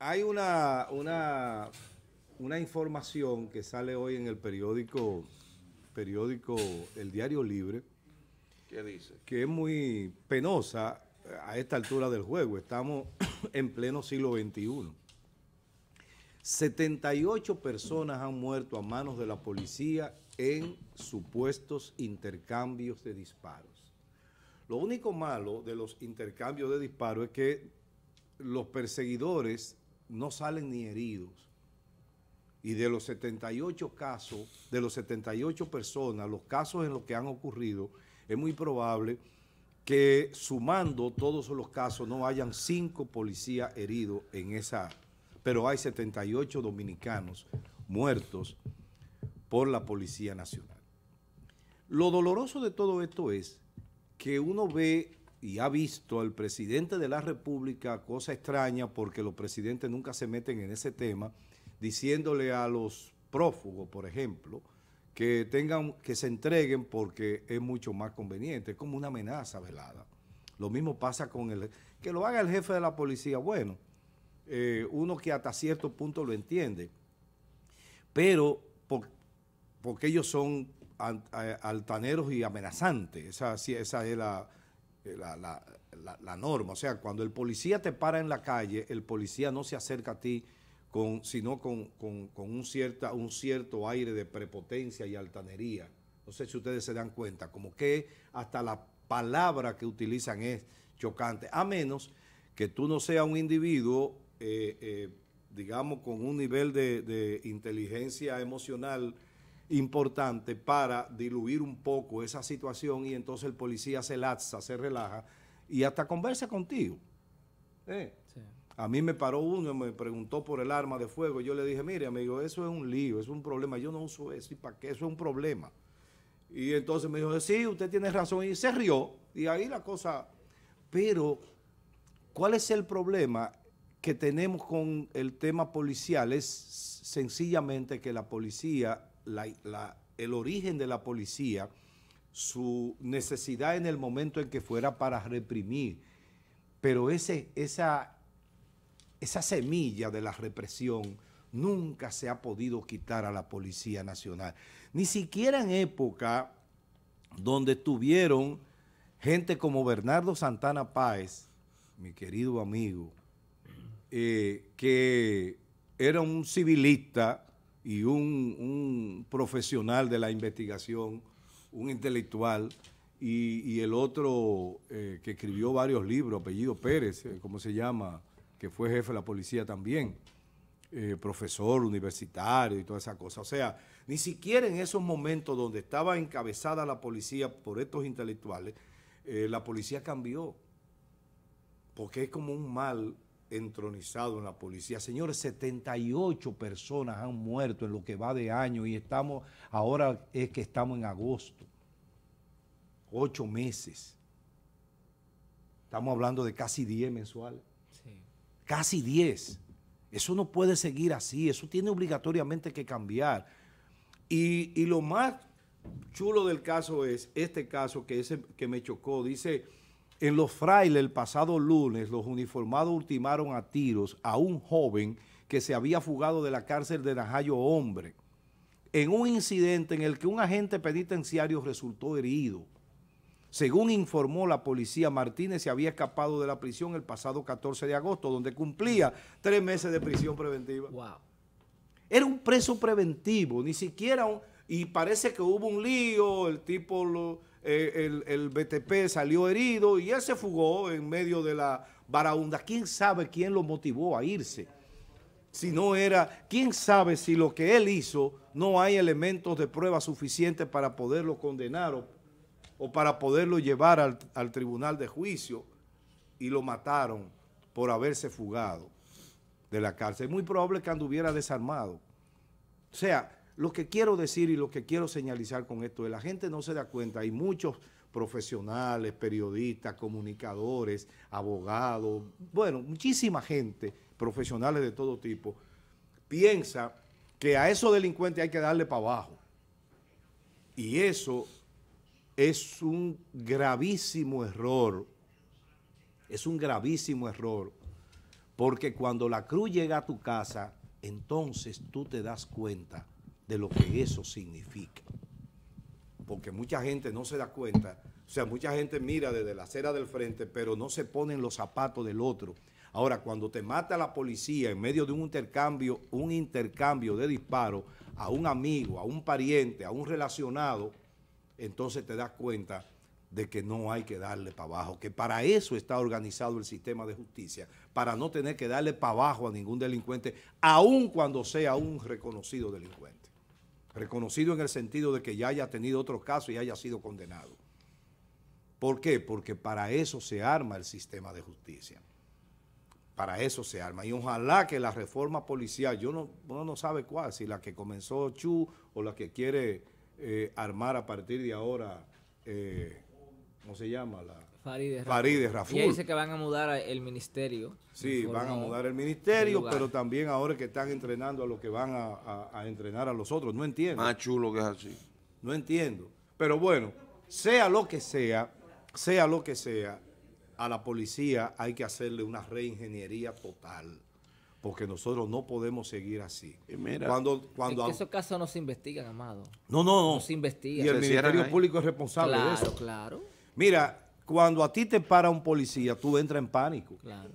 Hay una, una, información que sale hoy en el periódico, periódico El Diario Libre. que dice? Que es muy penosa a esta altura del juego. Estamos en pleno siglo XXI. 78 personas han muerto a manos de la policía en supuestos intercambios de disparos. Lo único malo de los intercambios de disparos es que los perseguidores no salen ni heridos. Y de los 78 casos, de los 78 personas, los casos en los que han ocurrido, es muy probable que sumando todos los casos no hayan cinco policías heridos en esa, pero hay 78 dominicanos muertos por la Policía Nacional. Lo doloroso de todo esto es que uno ve y ha visto al presidente de la República, cosa extraña porque los presidentes nunca se meten en ese tema, diciéndole a los prófugos, por ejemplo, que, tengan, que se entreguen porque es mucho más conveniente, es como una amenaza velada. Lo mismo pasa con el... Que lo haga el jefe de la policía, bueno, eh, uno que hasta cierto punto lo entiende, pero porque ellos son eh, altaneros y amenazantes, esa, esa es la eh, la, la, la, norma. O sea, cuando el policía te para en la calle, el policía no se acerca a ti, con, sino con, un, cierta, un cierto aire de prepotencia y altanería. No sé si ustedes se dan cuenta, como que hasta la palabra que utilizan es chocante, a menos que tú no seas un individuo, eh, eh, digamos, con un nivel de, de inteligencia emocional importante para diluir un poco esa situación y entonces el policía se laza, se relaja y hasta conversa contigo. Eh, a mí me paró uno y me preguntó por el arma de fuego. Yo le dije, mire, amigo, eso es un lío, es un problema. Yo no uso eso. ¿Y para qué? Eso es un problema. Y entonces me dijo, sí, usted tiene razón. Y se rió. Y ahí la cosa... Pero, ¿cuál es el problema que tenemos con el tema policial? Es sencillamente que la policía el origen de la policía, su necesidad en el momento en que fuera para reprimir, pero ese, esa, esa semilla de la represión nunca se ha podido quitar a la Policía Nacional. Ni siquiera en época donde tuvieron gente como Bernardo Santana Páez, mi querido amigo, eh, que era un civilista y un, profesional de la investigación, un intelectual, y, el otro eh, que escribió varios libros, apellido Pérez, eh, ¿cómo se llama? Que fue jefe de la policía también, eh, profesor universitario y toda esa cosa. O sea, ni siquiera en esos momentos donde estaba encabezada la policía por estos intelectuales, la policía cambió, porque es como un mal entronizado en la policía. Señores, 78 personas han muerto en lo que va de año y estamos, ahora es que estamos en agosto, ocho meses. Estamos hablando de casi 10 mensuales. Casi 10. Eso no puede seguir así, eso tiene obligatoriamente que cambiar. Y, y lo más chulo del caso es este caso que, ese, que me chocó, dice en Los Frailes, el pasado lunes, los uniformados ultimaron a tiros a un joven que se había fugado de la cárcel de Najayo Hombre en un incidente en el que un agente penitenciario resultó herido. Según informó la policía, Martínez se había escapado de la prisión el pasado 14 de agosto, donde cumplía tres meses de prisión preventiva. Era un preso preventivo, ni siquiera un... Y parece que hubo un lío, el tipo lo, eh, el, BTP salió herido y él se fugó en medio de la baraunda. ¿Quién sabe quién lo motivó a irse? Si no era, ¿quién sabe si lo que él hizo no hay elementos de prueba suficientes para poderlo condenar o, para poderlo llevar al, al tribunal de juicio? Y lo mataron por haberse fugado de la cárcel. Es muy probable que anduviera desarmado. O sea, lo que quiero decir y lo que quiero señalizar con esto es la gente no se da cuenta, hay muchos profesionales, periodistas, comunicadores, abogados, bueno, muchísima gente, profesionales de todo tipo, piensa que a esos delincuentes hay que darle para abajo. Y eso es un gravísimo error, es un gravísimo error, porque cuando la cruz llega a tu casa, entonces tú te das cuenta de lo que eso significa. Porque mucha gente no se da cuenta, o sea, mucha gente mira desde la acera del frente, pero no se pone en los zapatos del otro. Ahora, cuando te mata la policía en medio de un intercambio, un intercambio de disparos a un amigo, a un pariente, a un relacionado, entonces te das cuenta de que no hay que darle para abajo, que para eso está organizado el sistema de justicia, para no tener que darle para abajo a ningún delincuente, aun cuando sea un reconocido delincuente reconocido en el sentido de que ya haya tenido otro caso y haya sido condenado. ¿Por qué? Porque para eso se arma el sistema de justicia. Para eso se arma. Y ojalá que la reforma policial, yo no, uno no sabe cuál, si la que comenzó Chu o la que quiere eh, armar a partir de ahora, eh, ¿cómo se llama? La, Farideh Rafael. dice que van a mudar el ministerio. Sí, van a mudar el ministerio, pero también ahora que están entrenando a los que van a, entrenar a los otros. No entiendo. Más chulo que es así. No entiendo. Pero bueno, sea lo que sea, sea lo que sea, a la policía hay que hacerle una reingeniería total porque nosotros no podemos seguir así. Mira, cuando, cuando esos casos no se investigan, Amado. No, no, no. No se investigan. Y el Ministerio Público es responsable de eso. Claro, claro. Mira, cuando a ti te para un policía, tú entras en pánico. Claro.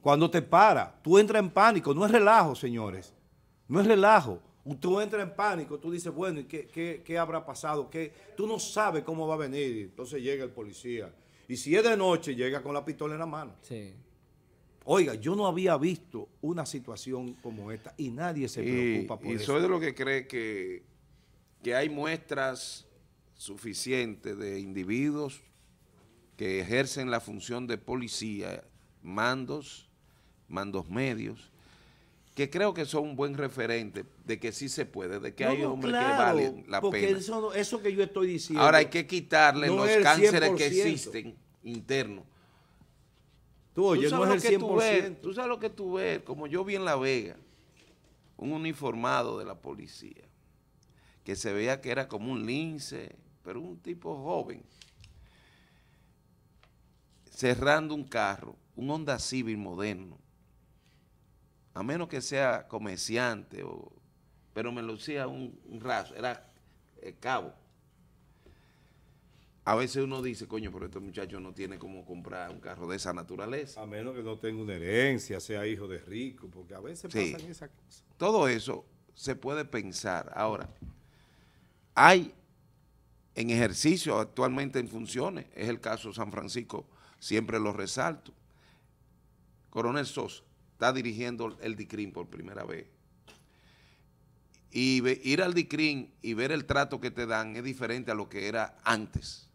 Cuando te para, tú entras en pánico. No es relajo, señores. No es relajo. Tú entras en pánico, tú dices, bueno, ¿qué, qué, habrá pasado? Tú no sabes cómo va a venir. Entonces llega el policía. Y si es de noche, llega con la pistola en la mano. Sí. Oiga, yo no había visto una situación como esta y nadie se preocupa por eso. Y soy de lo que cree que, que hay muestras suficientes de individuos que ejercen la función de policía, mandos, mandos medios, que creo que son un buen referente de que sí se puede, de que hay hombres que valen la pena. Eso, que yo estoy diciendo. Ahora hay que quitarle los cánceres que existen internos. Tú, oye, no es el 100%. tú sabes lo que tú ves, como yo vi en La Vega, un uniformado de la policía, que se veía que era como un lince, pero un tipo joven cerrando un carro, un Honda Civic moderno, a menos que sea comerciante, o, pero me lucía un, un raso, era eh, cabo. A veces uno dice, coño, pero este muchacho no tiene cómo comprar un carro de esa naturaleza. A menos que no tenga una herencia, sea hijo de rico, porque a veces sí. pasan esas cosas. Todo eso se puede pensar. Ahora, hay en ejercicio, actualmente en funciones. Es el caso de San Francisco, siempre lo resalto. Coronel Sosa está dirigiendo el DICRIN por primera vez. Y ir al DICRIN y ver el trato que te dan es diferente a lo que era antes,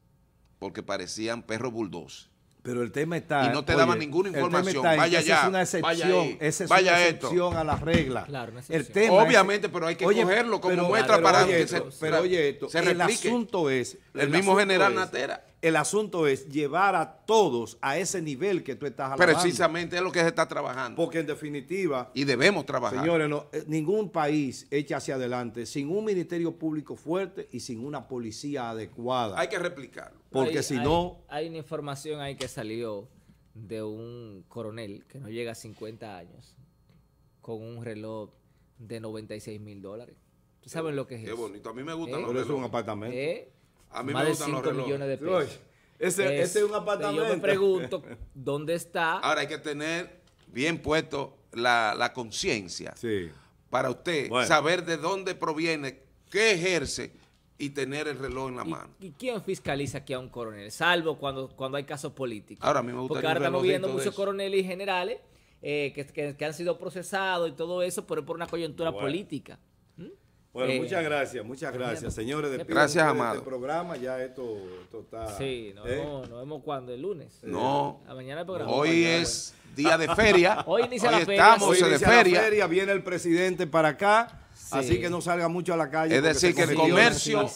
porque parecían perros bulldozers. Pero el tema está... Y no te daba daban ninguna información. vaya ya. Es una excepción. esa es una excepción a la regla. el tema Obviamente, pero hay que cogerlo como muestra para que se, pero, oye esto, El asunto es... El, mismo general Natera. El asunto es llevar a todos a ese nivel que tú estás alabando. Precisamente es lo que se está trabajando. Porque en definitiva... Y debemos trabajar. Señores, eh, ningún país echa hacia adelante sin un ministerio público fuerte y sin una policía adecuada. Hay que replicarlo. Porque si no... Hay una información ahí que salió de un coronel que no llega a 50 años con un reloj de 96 mil dólares. ¿Tú sabes lo que es eso? Qué bonito. A mí me gusta. ¿Eh? lo Pero es un apartamento. ¿Eh? A mí me de 5 millones de pesos. Ese, es, un apartamento. Yo me pregunto, ¿dónde está? Ahora hay que tener bien puesto la, conciencia para usted saber de dónde proviene, qué ejerce y tener el reloj en la mano. ¿Y quién fiscaliza aquí a un coronel? Salvo cuando, cuando hay casos políticos. Ahora Porque ahora estamos viendo muchos coroneles y generales eh, que, han sido procesados y todo eso, pero por una coyuntura política. Bueno, muchas gracias, muchas gracias, señores. De gracias, Amado. Este programa ya esto, esto está. Sí, no, ¿eh? nos vemos cuando el lunes. No. Eh, mañana el programa. Hoy es pues. día de feria. hoy inicia la feria. Estamos hoy inicia de feria. Viene el presidente para acá. Así que no salga mucho a la calle. Es decir, que el comercio,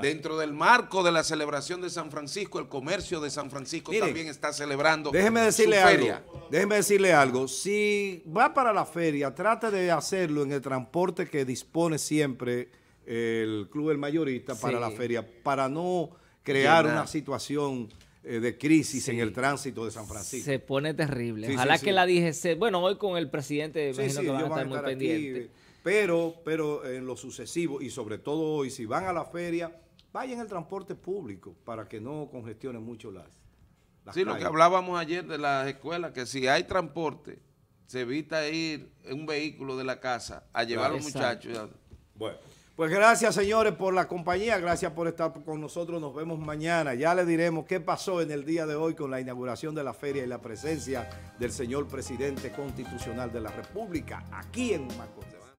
dentro del marco de la celebración de San Francisco, el comercio de San Francisco también está celebrando déjeme decirle feria. Algo, déjeme decirle algo. Si va para la feria, trate de hacerlo en el transporte que dispone siempre eh, el Club del Mayorista para la feria, para no crear una situación eh, de crisis en el tránsito de San Francisco. Se pone terrible. Ojalá que la dije bueno, hoy con el presidente, imagino que a muy pero, pero en lo sucesivo, y sobre todo hoy, si van a la feria, vayan el transporte público para que no congestionen mucho las, Sí, lo que hablábamos ayer de las escuelas, que si hay transporte, se evita ir en un vehículo de la casa a llevar a los muchachos. Bueno, pues gracias señores por la compañía, gracias por estar con nosotros, nos vemos mañana, ya le diremos qué pasó en el día de hoy con la inauguración de la feria y la presencia del señor presidente constitucional de la República aquí en Macorís.